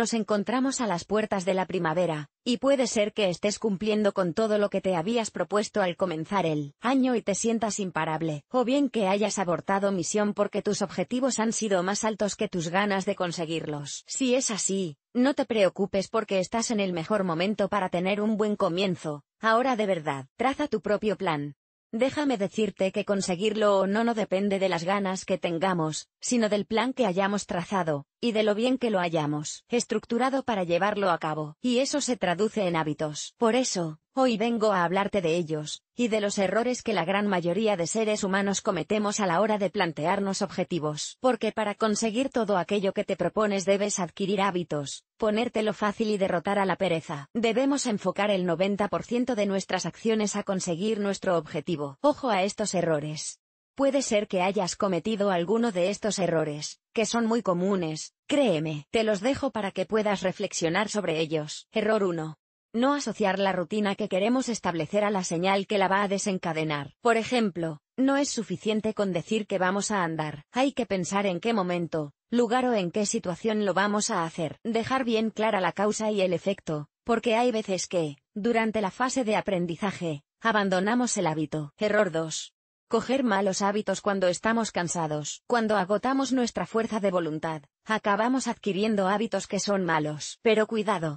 nos encontramos a las puertas de la primavera, y puede ser que estés cumpliendo con todo lo que te habías propuesto al comenzar el año y te sientas imparable, o bien que hayas abortado misión porque tus objetivos han sido más altos que tus ganas de conseguirlos. Si es así, no te preocupes porque estás en el mejor momento para tener un buen comienzo, ahora de verdad, traza tu propio plan. Déjame decirte que conseguirlo o no no depende de las ganas que tengamos, sino del plan que hayamos trazado, y de lo bien que lo hayamos estructurado para llevarlo a cabo, y eso se traduce en hábitos. Por eso, hoy vengo a hablarte de ellos, y de los errores que la gran mayoría de seres humanos cometemos a la hora de plantearnos objetivos. Porque para conseguir todo aquello que te propones debes adquirir hábitos, ponértelo fácil y derrotar a la pereza. Debemos enfocar el 90% de nuestras acciones a conseguir nuestro objetivo. Ojo a estos errores. Puede ser que hayas cometido alguno de estos errores, que son muy comunes, créeme, te los dejo para que puedas reflexionar sobre ellos. Error 1. No asociar la rutina que queremos establecer a la señal que la va a desencadenar. Por ejemplo, no es suficiente con decir que vamos a andar, hay que pensar en qué momento, lugar o en qué situación lo vamos a hacer. Dejar bien clara la causa y el efecto, porque hay veces que, durante la fase de aprendizaje, abandonamos el hábito. Error 2. Coger malos hábitos cuando estamos cansados, cuando agotamos nuestra fuerza de voluntad, acabamos adquiriendo hábitos que son malos. Pero cuidado,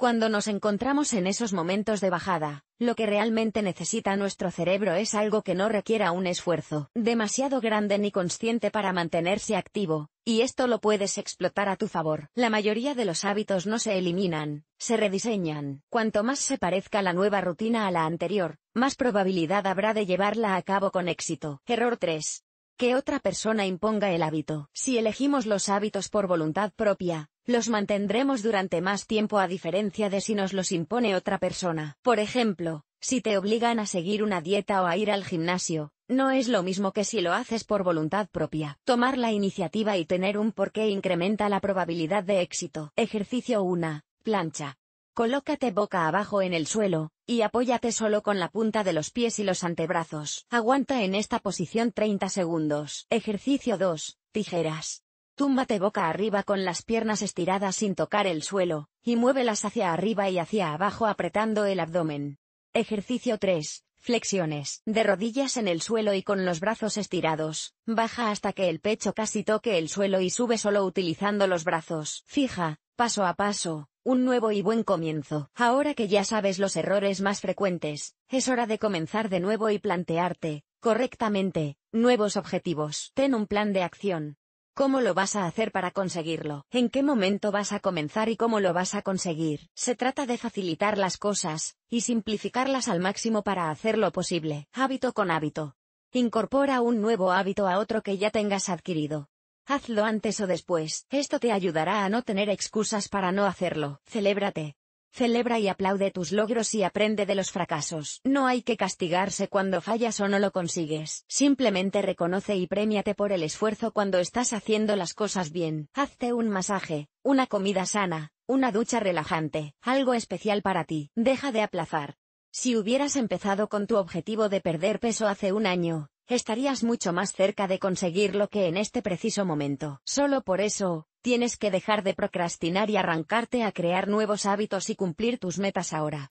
cuando nos encontramos en esos momentos de bajada, lo que realmente necesita nuestro cerebro es algo que no requiera un esfuerzo demasiado grande ni consciente para mantenerse activo, y esto lo puedes explotar a tu favor. La mayoría de los hábitos no se eliminan, se rediseñan. Cuanto más se parezca la nueva rutina a la anterior, más probabilidad habrá de llevarla a cabo con éxito. Error 3 que otra persona imponga el hábito. Si elegimos los hábitos por voluntad propia, los mantendremos durante más tiempo a diferencia de si nos los impone otra persona. Por ejemplo, si te obligan a seguir una dieta o a ir al gimnasio, no es lo mismo que si lo haces por voluntad propia. Tomar la iniciativa y tener un porqué incrementa la probabilidad de éxito. Ejercicio 1. Plancha. Colócate boca abajo en el suelo, y apóyate solo con la punta de los pies y los antebrazos. Aguanta en esta posición 30 segundos. Ejercicio 2. Tijeras. Túmbate boca arriba con las piernas estiradas sin tocar el suelo, y muévelas hacia arriba y hacia abajo apretando el abdomen. Ejercicio 3. Flexiones. De rodillas en el suelo y con los brazos estirados. Baja hasta que el pecho casi toque el suelo y sube solo utilizando los brazos. Fija, paso a paso, un nuevo y buen comienzo. Ahora que ya sabes los errores más frecuentes, es hora de comenzar de nuevo y plantearte, correctamente, nuevos objetivos. Ten un plan de acción. ¿Cómo lo vas a hacer para conseguirlo? ¿En qué momento vas a comenzar y cómo lo vas a conseguir? Se trata de facilitar las cosas, y simplificarlas al máximo para hacerlo posible, hábito con hábito. Incorpora un nuevo hábito a otro que ya tengas adquirido. Hazlo antes o después. Esto te ayudará a no tener excusas para no hacerlo. Celébrate. Celebra y aplaude tus logros y aprende de los fracasos. No hay que castigarse cuando fallas o no lo consigues. Simplemente reconoce y premiate por el esfuerzo cuando estás haciendo las cosas bien. Hazte un masaje, una comida sana, una ducha relajante, algo especial para ti. Deja de aplazar. Si hubieras empezado con tu objetivo de perder peso hace un año, estarías mucho más cerca de conseguir lo que en este preciso momento. Solo por eso, tienes que dejar de procrastinar y arrancarte a crear nuevos hábitos y cumplir tus metas ahora.